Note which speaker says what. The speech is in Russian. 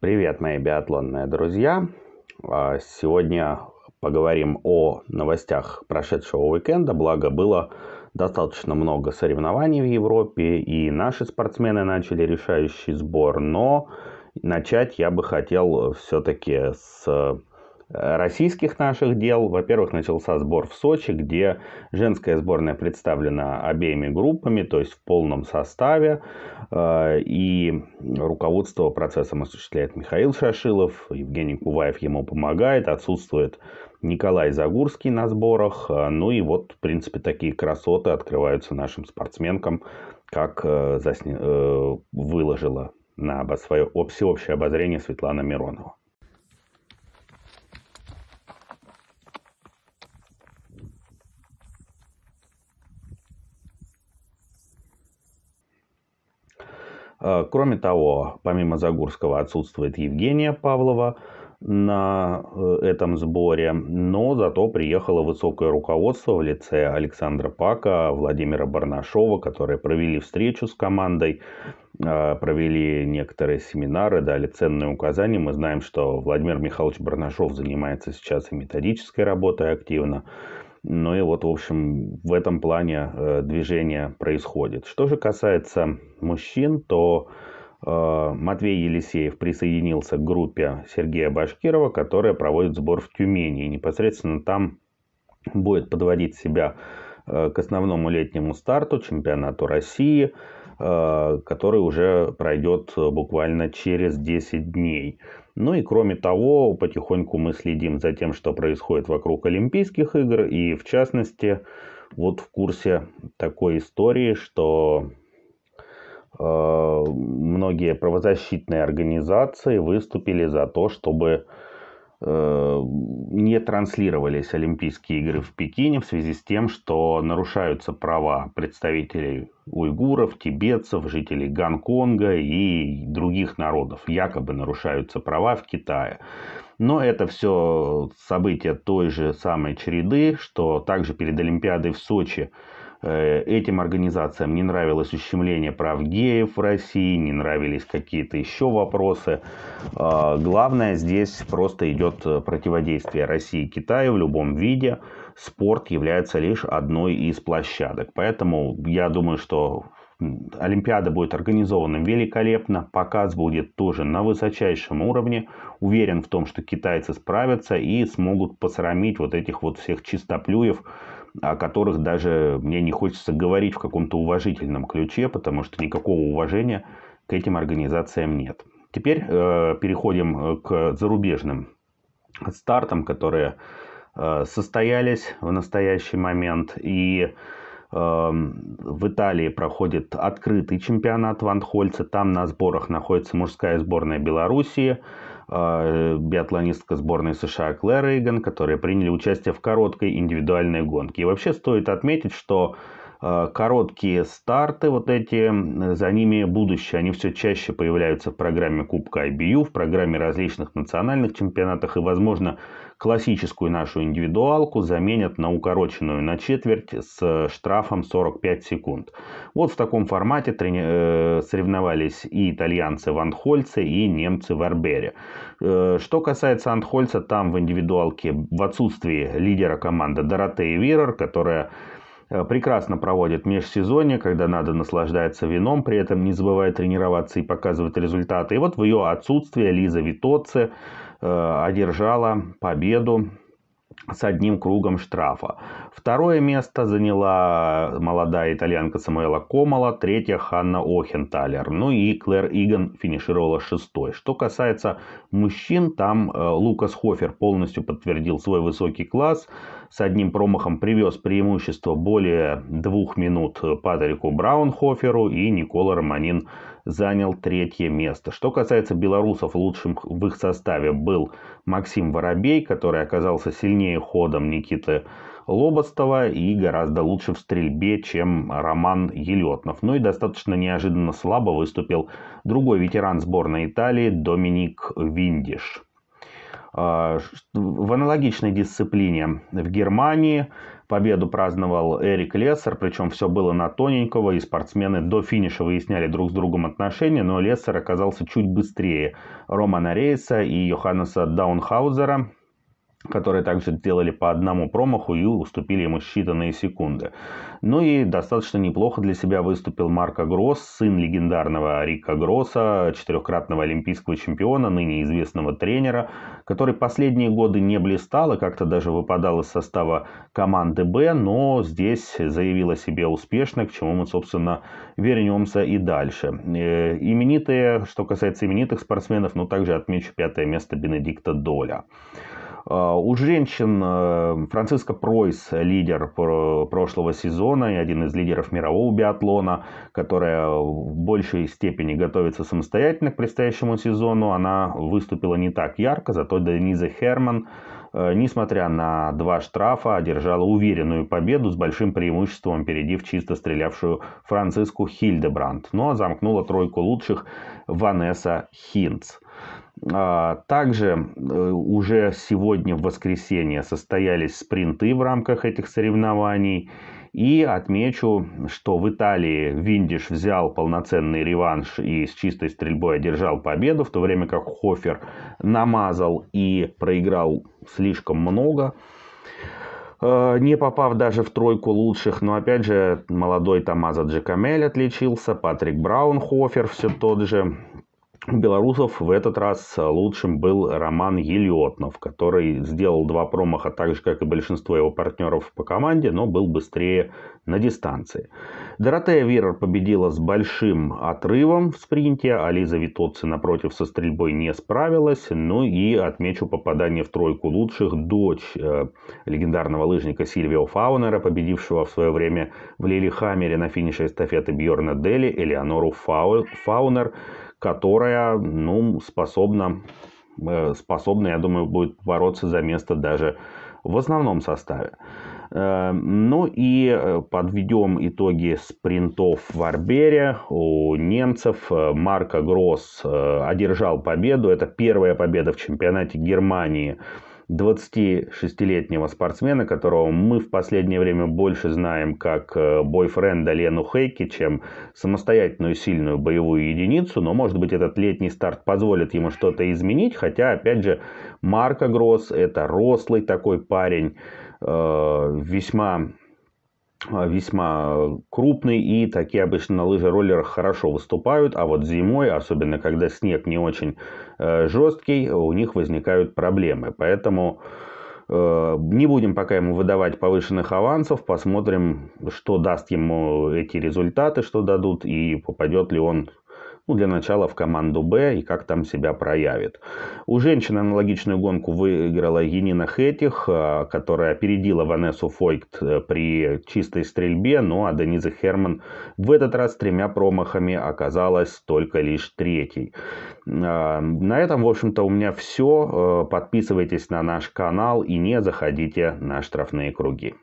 Speaker 1: Привет, мои биатлонные друзья! А, сегодня поговорим о новостях прошедшего уикенда. Благо, было достаточно много соревнований в Европе, и наши спортсмены начали решающий сбор. Но начать я бы хотел все-таки с Э, российских наших дел. Во-первых, начался сбор в Сочи, где женская сборная представлена обеими группами, то есть в полном составе. Э, и руководство процессом осуществляет Михаил Шашилов, Евгений Куваев ему помогает, отсутствует Николай Загурский на сборах. Э, ну и вот, в принципе, такие красоты открываются нашим спортсменкам, как засне... выложила на свое всеобщее обозрение Светлана Миронова. Э, кроме того, помимо Загурского отсутствует Евгения Павлова на э, этом сборе, но зато приехало высокое руководство в лице Александра Пака, Владимира Барнашова, которые провели встречу с командой, э, провели некоторые семинары, дали ценные указания. Мы знаем, что Владимир Михайлович Барнашов занимается сейчас и методической работой активно. Ну и вот, в общем, в этом плане э, движение происходит. Что же касается мужчин, то э, Матвей Елисеев присоединился к группе Сергея Башкирова, которая проводит сбор в Тюмени. И непосредственно там будет подводить себя э, к основному летнему старту чемпионату России – Э, который уже пройдет э, буквально через 10 дней. Ну и кроме того, потихоньку мы следим за тем, что происходит вокруг Олимпийских игр. И в частности, вот в курсе такой истории, что э, многие правозащитные организации выступили за то, чтобы Э, не транслировались Олимпийские игры в Пекине в связи с тем, что нарушаются права представителей уйгуров, тибетцев, жителей Гонконга и других народов. Якобы нарушаются права в Китае. Но это все события той же самой череды, что также перед Олимпиадой в Сочи Э, этим организациям не нравилось ущемление прав геев в России, не нравились какие-то еще вопросы. А, главное здесь просто идет э, противодействие России и Китаю в любом виде. Спорт является лишь одной из площадок. Поэтому я думаю, что Олимпиада будет организована великолепно, показ будет тоже на высочайшем уровне. Уверен в том, что китайцы справятся и смогут посрамить вот этих вот всех чистоплюев, о которых даже мне не хочется говорить в каком-то уважительном ключе, потому что никакого уважения к этим организациям нет. Теперь э, переходим э, к зарубежным стартам, которые э, состоялись в настоящий момент. И Эм, в Италии проходит открытый чемпионат в Анхольце. Там на сборах находится мужская сборная Белоруссии, э, биатлонистка сборной США Клэр Рейган, которые приняли участие в короткой индивидуальной гонке. И вообще стоит отметить, что Э, короткие старты вот эти, за ними будущее. Они все чаще появляются в программе Кубка IBU, в программе различных национальных чемпионатах и, возможно, классическую нашу индивидуалку заменят на укороченную на четверть с э, штрафом 45 секунд. Вот в таком формате трени... Э, соревновались и итальянцы в Антхольце, и немцы в Арбере. Что касается Антхольца, там в индивидуалке в отсутствии лидера команды Доротея Вирер, которая Э, прекрасно проводит межсезонье, когда надо наслаждаться вином, при этом не забывая тренироваться и показывать результаты. И вот в ее отсутствие Лиза Витоци э, одержала победу с одним кругом штрафа. Второе место заняла молодая итальянка Самуэла Комала, третья Ханна Охенталер. Ну и Клэр Иган финишировала шестой. Что касается мужчин, там э, Лукас Хофер полностью подтвердил свой высокий класс. С одним промахом привез преимущество более двух минут Патрику Браунхоферу и Никола Романин занял третье место. Что касается белорусов, лучшим в их составе был Максим Воробей, который оказался сильнее ходом Никиты Лобостова и гораздо лучше в стрельбе, чем Роман Елетнов. Ну и достаточно неожиданно слабо выступил другой ветеран сборной Италии Доминик Виндиш. А, в аналогичной дисциплине в Германии победу праздновал Эрик Лессер, причем все было на тоненького, и спортсмены до финиша выясняли друг с другом отношения, но Лессер оказался чуть быстрее Романа Рейса и Йоханнеса Даунхаузера, которые также делали по одному промаху и уступили ему считанные секунды. Ну и достаточно неплохо для себя выступил Марко Гросс, сын легендарного Рика Гросса, четырехкратного олимпийского чемпиона, ныне известного тренера, который последние годы не блистал и как-то даже выпадал из состава команды «Б», но здесь заявил о себе успешно, к чему мы, собственно, вернемся и дальше. Э, именитые, что касается именитых спортсменов, ну также отмечу пятое место Бенедикта Доля. А, у женщин э, Франциска Пройс, лидер прошлого сезона и один из лидеров мирового биатлона, которая в большей степени готовится самостоятельно к предстоящему сезону. Она выступила не так ярко, зато Дениза Херман, э, несмотря на два штрафа, одержала уверенную победу с большим преимуществом, опередив чисто стрелявшую Франциску Хильдебранд. Но ну, а замкнула тройку лучших Ванесса Хинц. А, также э, уже сегодня в воскресенье состоялись спринты в рамках этих соревнований. И отмечу, что в Италии Виндиш взял полноценный реванш и с чистой стрельбой одержал победу, в то время как Хофер намазал и проиграл слишком много э, не попав даже в тройку лучших. Но опять же, молодой Тамаза Джекамель отличился, Патрик Браун Хофер все тот же белорусов в этот раз лучшим был Роман Елиотнов, который сделал два промаха так же, как и большинство его партнеров по команде, но был быстрее на дистанции. Доротея Вирер победила с большим отрывом в спринте, Ализа Витоци, напротив, со стрельбой не справилась, ну и отмечу попадание в тройку лучших дочь э, легендарного лыжника Сильвио Фаунера, победившего в свое время в Лилихаммере на финише эстафеты Бьорна Дели, Элеонору Фау... Фаунер, которая, ну, способна, э, способна, я думаю, будет бороться за место даже в основном составе. Э, ну и э, подведем итоги спринтов в Арбере. У немцев Марко Гросс одержал победу. Это первая победа в чемпионате Германии – 26-летнего спортсмена, которого мы в последнее время больше знаем как э, бойфренда Лену Хейки, чем самостоятельную сильную боевую единицу, но, может быть, этот летний старт позволит ему что-то изменить, хотя, опять же, Марко Гросс – это рослый такой парень, э, весьма Э, весьма крупный и такие обычно на лыжах, роллерах хорошо выступают, а вот зимой, особенно когда снег не очень э, жесткий, у них возникают проблемы. Поэтому э, не будем пока ему выдавать повышенных авансов, посмотрим, что даст ему эти результаты, что дадут и попадет ли он ну, для начала в команду «Б» и как там себя проявит. У женщин аналогичную гонку выиграла Енина Хетих, а, которая опередила Ванессу Фойкт э, при чистой стрельбе, ну а Дениза Херман в этот раз тремя промахами оказалась только лишь третьей. А, на этом, в общем-то, у меня все. Э, подписывайтесь на наш канал и не заходите на штрафные круги.